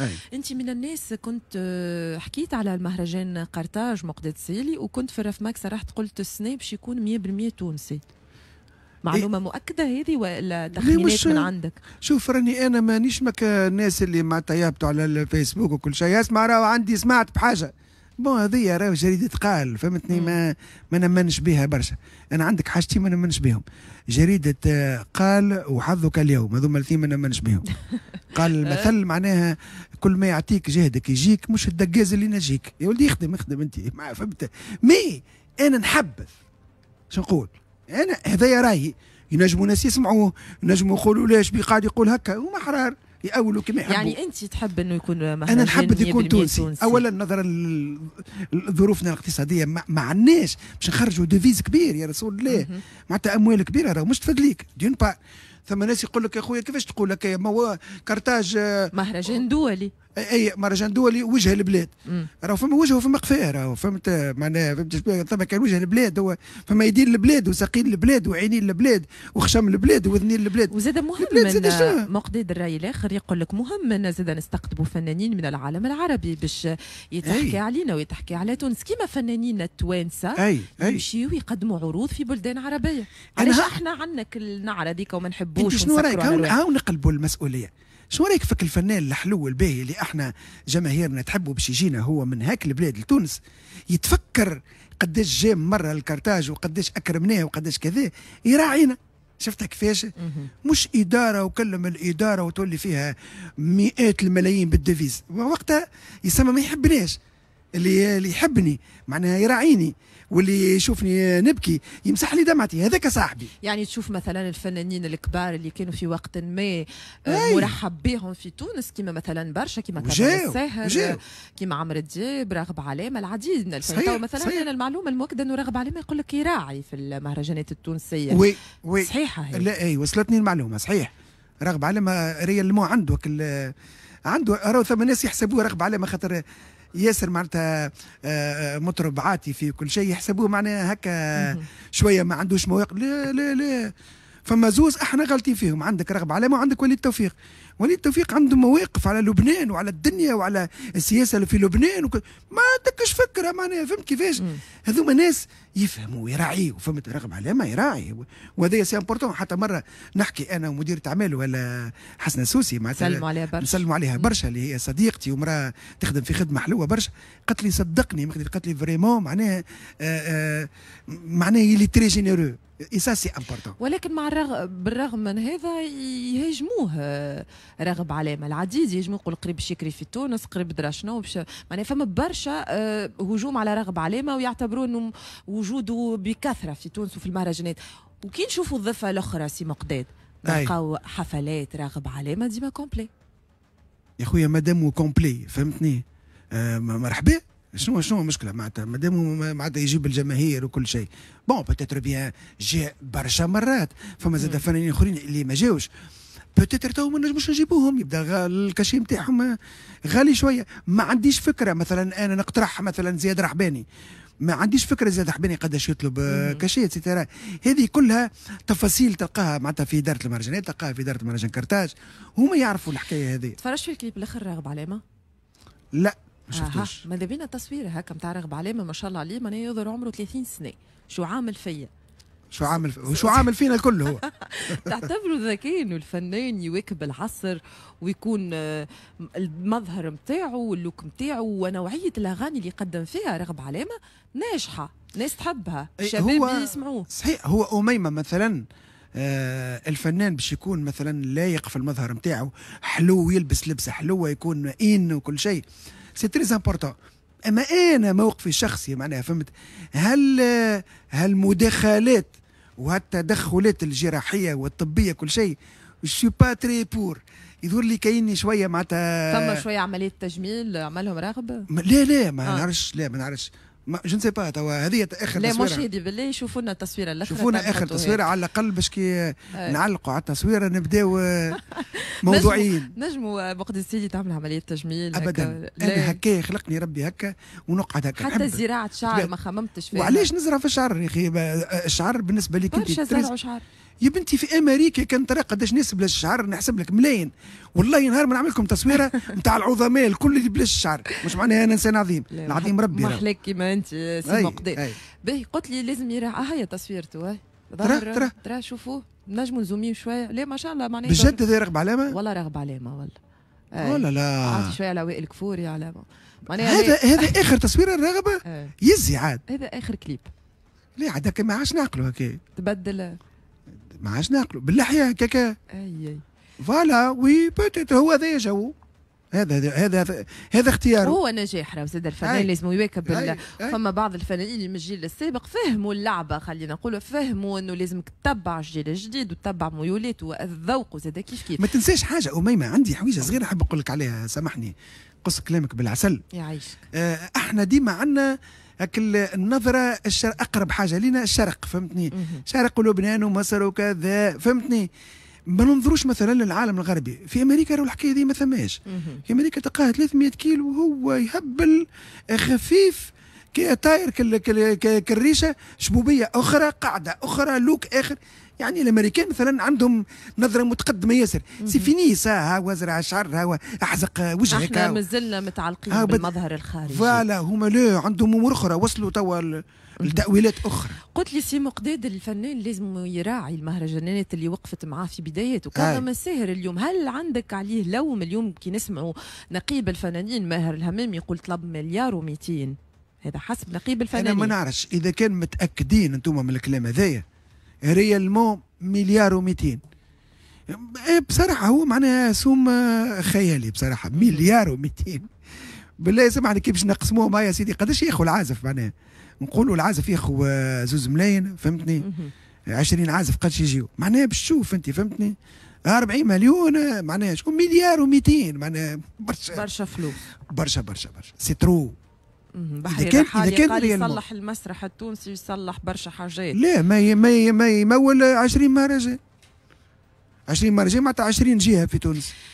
أي. انت من الناس كنت آه، حكيت على المهرجان قرطاج مقدسيلي وكنت في الرفماك صرحت قلت السنه باش يكون 100% تونسي معلومه إيه؟ مؤكده هذه ولا تخمينات من عندك شوف راني انا مانيش مك الناس اللي معناتها يهبطوا على الفيسبوك وكل شيء اسمع راه عندي سمعت بحاجه بون هذه راه جريده قال فهمتني ما ما نمنش بها برشا انا عندك حاجتي ما نمنش بهم جريده آه، قال وحظك اليوم هذوما الاثنين ما نمنش بهم قال المثل أه. معناها كل ما يعطيك جهدك يجيك مش الدجاز اللي نجيك يا ولدي يخدم اخدم انت ما فهمت مي انا نحبذ شو نقول انا هذايا رايي ينجموا ناس يسمعوه ينجموا يقولوا ليش بي قاعد يقول هكا هما حرار يأولوا كما يحبوا يعني انت تحب انه يكون انا نحب يكون تونسي. تونسي اولا نظرا لظروفنا الاقتصاديه ما عندناش باش نخرجوا ديفيز كبير يا رسول الله معناتها اموال كبيره راه مش تفدليك دون با ثم ناس يقول لك يا خويا كيفاش تقول لك ما هو كارتاج آه، مهرجان دولي اي مهرجان دولي وجه البلاد راهو فما وجه وفما قفاه راهو فهمت معناها فهمت ثم كان وجه البلاد هو فما يدين البلاد وساقين البلاد وعينين البلاد وخشم البلاد وذنين البلاد وزاد مهم من مقداد الراي الاخر يقول لك مهم ان زاد نستقطبوا فنانين من العالم العربي باش يتحكي أي. علينا ويتحكي على تونس كيما فنانين التوانسه يمشيوا ويقدموا عروض في بلدان عربيه علاش احنا عندنا النعره هذيك وما نحب نحبوش شنو رايك هاو نقلبوا المسؤوليه شنو رايك فك الفنان الحلو الباهي اللي احنا جماهيرنا تحبه باش يجينا هو من هاك البلاد لتونس يتفكر قداش جا مره الكارتاج وقداش اكرمناه وقداش كذا يراعينا شفتها كيفاش مش اداره وكلم الاداره وتولي فيها مئات الملايين بالديفيز وقتها يسمى ما يحبناش اللي اللي يحبني معناها يراعيني واللي يشوفني نبكي يمسح لي دمعتي هذاك صاحبي يعني تشوف مثلا الفنانين الكبار اللي كانوا في وقت ما آه، مرحب بهم في تونس كما مثلا برشا كما الساهر كما عمرو دياب راغب علامه العديد من الفنانين مثلا صحيح. أنا المعلومه المؤكده انه راغب علامه يقول لك يراعي في المهرجانات التونسيه وي وي صحيحه هي لا اي وصلتني المعلومه صحيح راغب علامه ريال مو عنده عنده راهو ثم ناس يحسبوه راغب علامه خاطر ياسر معناتها آه، آه، عاتي في كل شيء يحسبوه معناها هكا شويه ما عندوش مواقف لا لا لا فما زوز احنا غالطين فيهم عندك رغب علامه وعندك وليد توفيق وليد توفيق عنده مواقف على لبنان وعلى الدنيا وعلى السياسه اللي في لبنان وكل ما عندكش فكره معناها فهمت كيفاش هذوما ناس يفهموا ويراعيوا فهمت رغم على ما يراعي وهذا سي امبورتون حتى مره نحكي انا ومدير اعمال ولا حسنه سوسي مع نسلموا عليها برشا نسلموا عليها برشا اللي هي صديقتي ومراه تخدم في خدمه حلوه برشا قالت لي صدقني قالت لي فريمون معناها آه، آه، معناها اللي تري جينيرو اي سا سي امبورتون ولكن مع الرغم بالرغم من هذا يهاجموه راغب علامه العديد يجم يقول قريب شكري في تونس قريب درا شنو معناها فما برشا آه، هجوم على راغب علامه ويعتبروا انه وجوده بكثره في تونس وفي المهرجانات وكي نشوفوا الضفه الاخرى سي مقداد نلقاو حفلات راغب علامه ديما كومبلي يا خويا مادام كومبلي فهمتني آه مرحبا شنو شنو المشكله معناتها مادام معناتها يجيب الجماهير وكل شيء بون بتاتر بيان جاء برشا مرات فما زاد فنانين اخرين اللي ما جاوش بوتيتر تو ما نجموش نجيبوهم يبدا الكاشي نتاعهم آه، غالي شويه ما عنديش فكره مثلا انا نقترح مثلا زياد رحباني ما عنديش فكره زياد رحباني قداش يطلب آه، كاشي اتسيتيرا هذه كلها تفاصيل تلقاها معناتها في اداره المهرجانات تلقاها في اداره مهرجان كرتاج هما يعرفوا الحكايه هذه تفرجت في الكليب الاخر راغب علامه؟ لا ما شفتوش ماذا بينا تصوير هكا نتاع راغب علامه ما شاء الله عليه معناها يظهر عمره 30 سنه شو عامل فيا شو عامل وشو عامل فينا الكل هو تعتبره ذكي انه الفنان يواكب العصر ويكون آه، المظهر نتاعو واللوك نتاعو ونوعيه الاغاني اللي يقدم فيها رغب علامه ناجحه ناس تحبها إيه، شباب يسمعوه صحيح هو أميمة مثلا آه الفنان باش يكون مثلا لايق في المظهر نتاعو حلو يلبس لبسه حلوه يكون ان وكل شيء سي تريز امبورتون اما انا موقفي الشخصي معناها فهمت هل آه، هل وهالتدخلات الجراحيه والطبيه كل شيء شو با تري بور يظهر لي كاين شويه معناتها ثم شويه عمليه تجميل عملهم رغبه لا لا ما آه. نعرفش لا ما نعرفش ما جو نسي با توا هذه اخر لا مش هذه بالله يشوفوا لنا التصويره الاخر شوفوا لنا اخر تصويره على الاقل باش كي نعلقوا على التصويره نبداو آه، موضوعيين نجموا آه، بقد السيدي تعمل عمليه تجميل ابدا انا هكا خلقني ربي هكا ونقعد هكا حتى زراعه شعر ما خممتش فيها وعلاش نزرع في الشعر يا اخي الشعر آه، بالنسبه لي كنت برشا زرعوا شعر يا بنتي في امريكا كان ترى قداش ناس بلا الشعر نحسب لك ملايين والله نهار ما نعمل لكم تصويره نتاع العظماء الكل اللي بلا الشعر مش معناها انا انسان عظيم العظيم ربي احلاك كيما انت سي مقدام باهي قلت لي لازم يراعى آه، هيا تصويرته ترى ترى ترى شوفوه نجموا نزوميو شويه لا ما شاء الله معناها بجد هذا رغب علامه والله رغب علامه والله والله لا عطي شويه على وائل كفوري علامه هذا هذا اخر تصوير الرغبه يزي عاد هذا اخر كليب ليه عاد ما عادش نعقله هكا تبدل ما عادش ناقلوا باللحيه هكاكا اي فوالا وي بوتيت هو هذا جو هذا هذا هذا اختياره هو نجاح راهو زاد الفنان لازم يواكب فما بعض الفنانين من الجيل السابق فهموا اللعبه خلينا نقولوا فهموا انه لازم تتبع الجيل الجديد وتتبع ميولاته والذوق وزاد كيف كيف ما تنساش حاجه اميمه عندي حويجه صغيره حاب نقول لك عليها سامحني قص كلامك بالعسل يعيشك آه، احنا ديما عندنا النظره الشرق اقرب حاجه لنا الشرق فهمتني شرق ولبنان ومصر وكذا فهمتني ما ننظروش مثلا للعالم الغربي في امريكا راهو الحكايه هذه ما ثماش في امريكا تلقاها 300 كيلو وهو يهبل آه، خفيف كي طاير كالريشه شبوبيه اخرى قاعده اخرى لوك اخر يعني الامريكان مثلا عندهم نظره متقدمه ياسر سي فيني سا ها وزرع شعر ها احزق وجهك احنا مازلنا متعلقين بالمظهر الخارجي فوالا هما لا عندهم امور اخرى وصلوا توا لتاويلات اخرى قلت لي سي مقداد الفنان لازم يراعي المهرجانات اللي وقفت معاه في بدايته كما مساهر اليوم هل عندك عليه لوم اليوم كي نسمعوا نقيب الفنانين ماهر الهمام يقول طلب مليار و200 هذا حسب نقيب الفنانين انا ما نعرفش اذا كان متاكدين انتم من الكلام هذايا ريال مو مليار و200 إيه، بصراحة هو معناها سوم آه، خيالي بصراحة مليار و200 بالله سمعني كيف باش نقسموه معايا سيدي قداش ياخذ العازف معناها نقولوا العازف ياخذ آه، زوز ملايين فهمتني 20 عازف قداش يجيو معناها باش تشوف انت فهمتني 40 مليون آه، معناها شكون مليار و200 معناها برشا برشا فلوس برشا برشا برشا سي ترو بحري اذا كان اذا كان قال يصلح المسرح التونسي يصلح برشا حاجات لا ما ي... ما ي... ما يمول 20 مهرجان 20 مهرجان معناتها 20 جهه في تونس